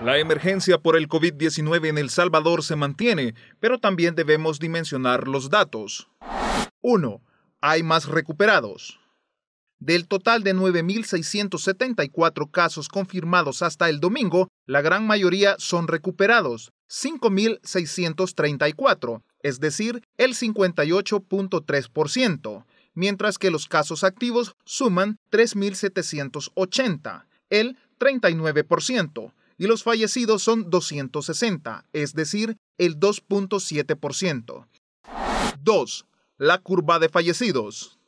La emergencia por el COVID-19 en El Salvador se mantiene, pero también debemos dimensionar los datos. 1. Hay más recuperados. Del total de 9.674 casos confirmados hasta el domingo, la gran mayoría son recuperados, 5.634, es decir, el 58.3%, mientras que los casos activos suman 3.780, el 39%, y los fallecidos son 260, es decir, el 2.7%. 2. La curva de fallecidos.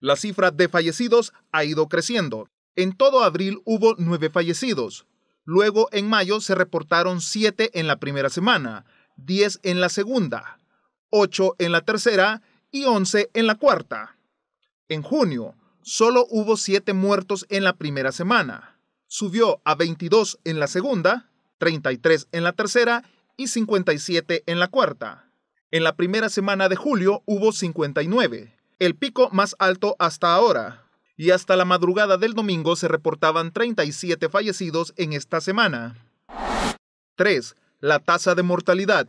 La cifra de fallecidos ha ido creciendo. En todo abril hubo 9 fallecidos. Luego en mayo se reportaron 7 en la primera semana, 10 en la segunda, 8 en la tercera y 11 en la cuarta. En junio, solo hubo 7 muertos en la primera semana subió a 22 en la segunda, 33 en la tercera y 57 en la cuarta. En la primera semana de julio hubo 59, el pico más alto hasta ahora, y hasta la madrugada del domingo se reportaban 37 fallecidos en esta semana. 3. La tasa de mortalidad.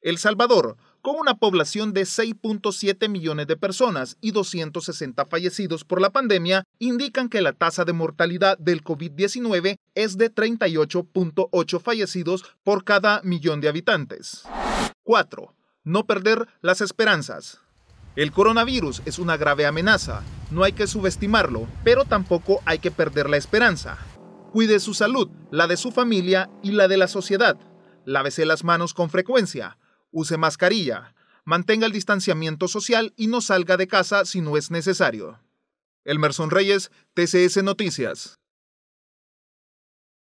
El Salvador con una población de 6.7 millones de personas y 260 fallecidos por la pandemia, indican que la tasa de mortalidad del COVID-19 es de 38.8 fallecidos por cada millón de habitantes. 4. No perder las esperanzas. El coronavirus es una grave amenaza, no hay que subestimarlo, pero tampoco hay que perder la esperanza. Cuide su salud, la de su familia y la de la sociedad. Lávese las manos con frecuencia use mascarilla, mantenga el distanciamiento social y no salga de casa si no es necesario. Elmerson Reyes, TCS Noticias.